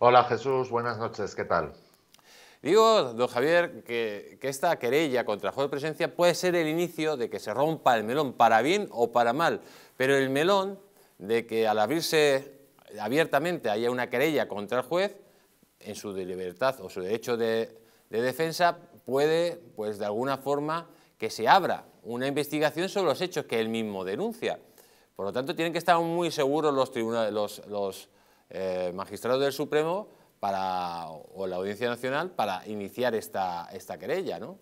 Hola Jesús, buenas noches, ¿qué tal? Digo, don Javier, que, esta querella contra el juez de presencia puede ser el inicio de que se rompa el melón, para bien o para mal, pero el melón de que al abrirse abiertamente haya una querella contra el juez, en su libertad o su derecho de, defensa, puede, pues de alguna forma, que se abra una investigación sobre los hechos que él mismo denuncia. Por lo tanto, tienen que estar muy seguros los, tribunales, los eh, magistrado del Supremo para, o la Audiencia Nacional para iniciar esta, esta querella, ¿no?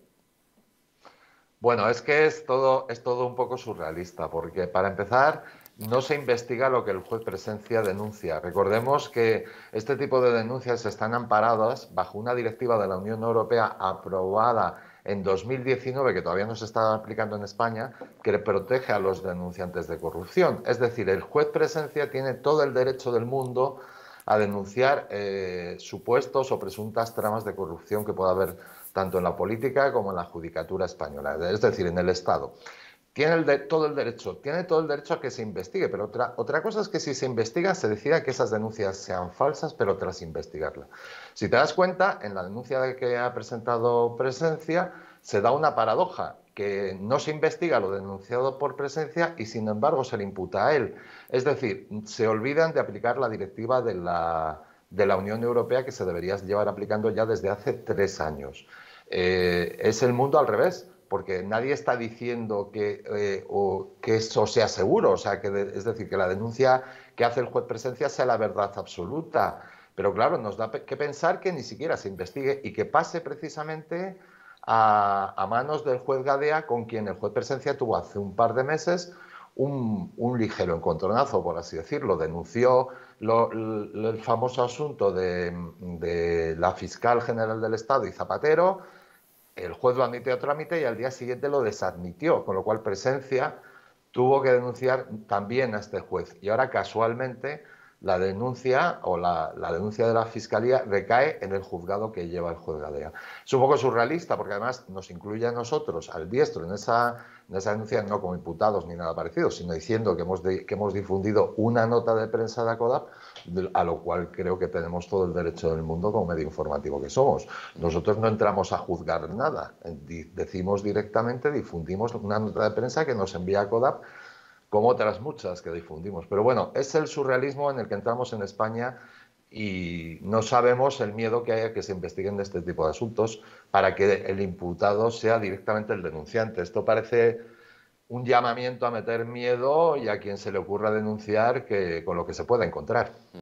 Bueno, es que es todo, es todo un poco surrealista, porque para empezar, no se investiga lo que el juez presencia denuncia. Recordemos que este tipo de denuncias están amparadas bajo una directiva de la Unión Europea aprobada en 2019, que todavía no se está aplicando en España, que protege a los denunciantes de corrupción. Es decir, el juez presencia tiene todo el derecho del mundo a denunciar eh, supuestos o presuntas tramas de corrupción que pueda haber tanto en la política como en la judicatura española, es decir, en el Estado tiene todo el derecho, tiene todo el derecho a que se investigue, pero otra, otra cosa es que si se investiga se decida que esas denuncias sean falsas, pero tras investigarla. Si te das cuenta, en la denuncia de que ha presentado Presencia se da una paradoja, que no se investiga lo denunciado por Presencia y sin embargo se le imputa a él. Es decir, se olvidan de aplicar la directiva de la, Unión Europea que se debería llevar aplicando ya desde hace tres años. Eh, es el mundo al revés porque nadie está diciendo eh, que, eso sea seguro, o sea, que es decir, que la denuncia que hace el juez presencia sea la verdad absoluta. Pero claro, nos da que pensar que ni siquiera se investigue y que pase precisamente a, manos del juez Gadea, con quien el juez presencia tuvo hace un par de meses un, ligero encontronazo, por así decirlo. Denunció el famoso asunto de la fiscal general del Estado y Zapatero el juez lo admitió a trámite y al día siguiente lo desadmitió, con lo cual Presencia tuvo que denunciar también a este juez. Y ahora casualmente la denuncia o la, denuncia de la fiscalía recae en el juzgado que lleva el juzgadea. Es un poco surrealista porque además nos incluye a nosotros, al diestro, en esa, esa denuncia no como imputados ni nada parecido, sino diciendo que hemos, que hemos difundido una nota de prensa de Codap a lo cual creo que tenemos todo el derecho del mundo como medio informativo que somos. Nosotros no entramos a juzgar nada, decimos directamente, difundimos una nota de prensa que nos envía Codap como otras muchas que difundimos. Pero bueno, es el surrealismo en el que entramos en España y no sabemos el miedo que haya que se investiguen de este tipo de asuntos para que el imputado sea directamente el denunciante. Esto parece un llamamiento a meter miedo y a quien se le ocurra denunciar que con lo que se pueda encontrar.